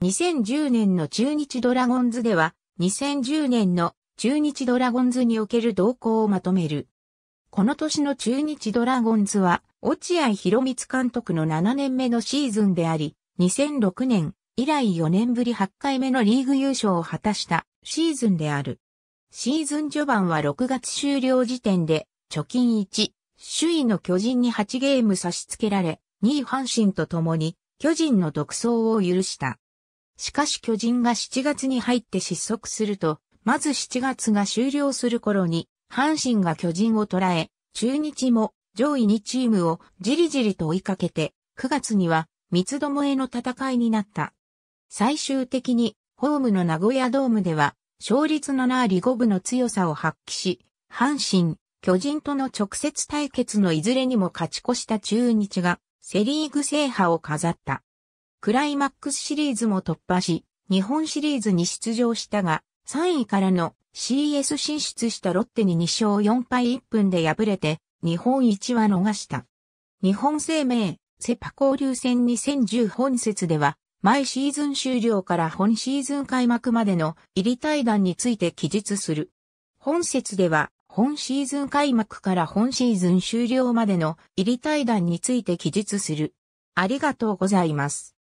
2010年の中日ドラゴンズでは、2010年の中日ドラゴンズにおける動向をまとめる。この年の中日ドラゴンズは、落合博光監督の7年目のシーズンであり、2006年以来4年ぶり8回目のリーグ優勝を果たしたシーズンである。シーズン序盤は6月終了時点で、貯金1、首位の巨人に8ゲーム差し付けられ、2位阪神と共に巨人の独走を許した。しかし巨人が7月に入って失速すると、まず7月が終了する頃に、阪神が巨人を捉え、中日も上位2チームをじりじりと追いかけて、9月には三つどもえの戦いになった。最終的に、ホームの名古屋ドームでは、勝率7割5分の強さを発揮し、阪神、巨人との直接対決のいずれにも勝ち越した中日が、セリーグ制覇を飾った。クライマックスシリーズも突破し、日本シリーズに出場したが、3位からの CS 進出したロッテに2勝4敗1分で敗れて、日本一は逃した。日本生命、セパ交流戦2010本節では、毎シーズン終了から本シーズン開幕までの入り対談について記述する。本節では、本シーズン開幕から本シーズン終了までの入り対談について記述する。ありがとうございます。